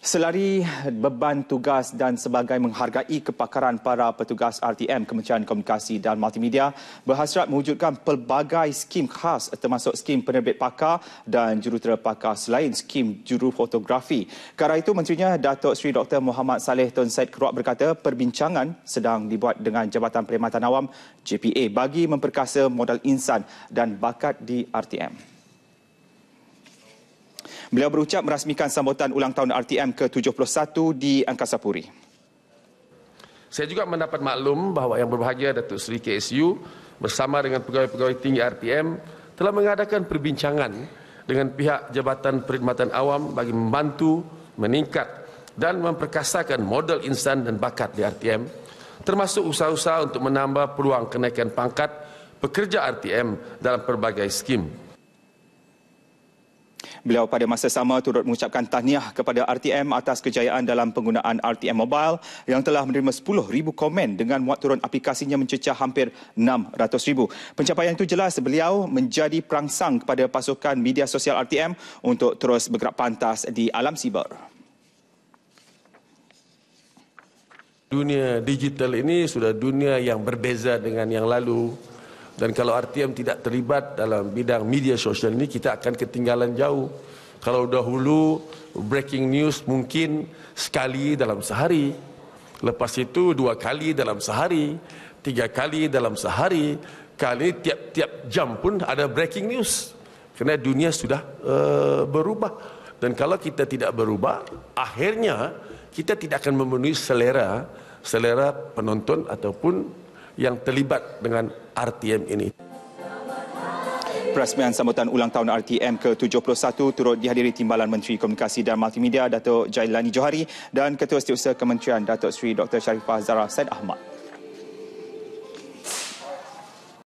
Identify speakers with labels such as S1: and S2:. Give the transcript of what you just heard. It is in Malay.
S1: Selari beban tugas dan sebagai menghargai kepakaran para petugas RTM Kementerian Komunikasi dan Multimedia berhasrat mewujudkan pelbagai skim khas termasuk skim penerbit pakar dan jurutera pakar selain skim juru fotografi. Kerana itu menterinya Datuk Seri Dr. Muhammad Saleh Tun Said Keruak berkata perbincangan sedang dibuat dengan Jabatan Perkhidmatan Awam JPA bagi memperkasa modal insan dan bakat di RTM. Beliau berucap merasmikan sambutan ulang tahun RTM ke-71 di Angkasa Puri.
S2: Saya juga mendapat maklum bahawa yang berbahagia Datuk Seri KSU bersama dengan pegawai-pegawai tinggi RTM telah mengadakan perbincangan dengan pihak Jabatan Perkhidmatan Awam bagi membantu meningkat dan memperkasakan modal insan dan bakat di RTM termasuk usaha-usaha untuk menambah peluang kenaikan pangkat pekerja RTM
S1: dalam pelbagai skim. Beliau pada masa sama turut mengucapkan tahniah kepada RTM atas kejayaan dalam penggunaan RTM Mobile yang telah menerima 10,000 komen dengan muat turun aplikasinya mencecah hampir 600,000. Pencapaian itu jelas beliau menjadi perangsang kepada pasukan media sosial RTM untuk terus bergerak pantas di alam siber.
S2: Dunia digital ini sudah dunia yang berbeza dengan yang lalu dan kalau RTM tidak terlibat dalam bidang media sosial ini kita akan ketinggalan jauh kalau dahulu breaking news mungkin sekali dalam sehari lepas itu dua kali dalam sehari tiga kali dalam sehari kali ini tiap-tiap jam pun ada breaking news kerana dunia sudah uh, berubah dan kalau kita tidak berubah akhirnya kita tidak akan memenuhi selera selera
S1: penonton ataupun yang terlibat dengan RTM ini. Perasmian sambutan ulang tahun RTM ke-71 turut dihadiri Timbalan Menteri Komunikasi dan Multimedia Dato' Jailani Johari dan Ketua Setiausaha Kementerian Datuk Sri Dr. Sharifah Zara Said Ahmad.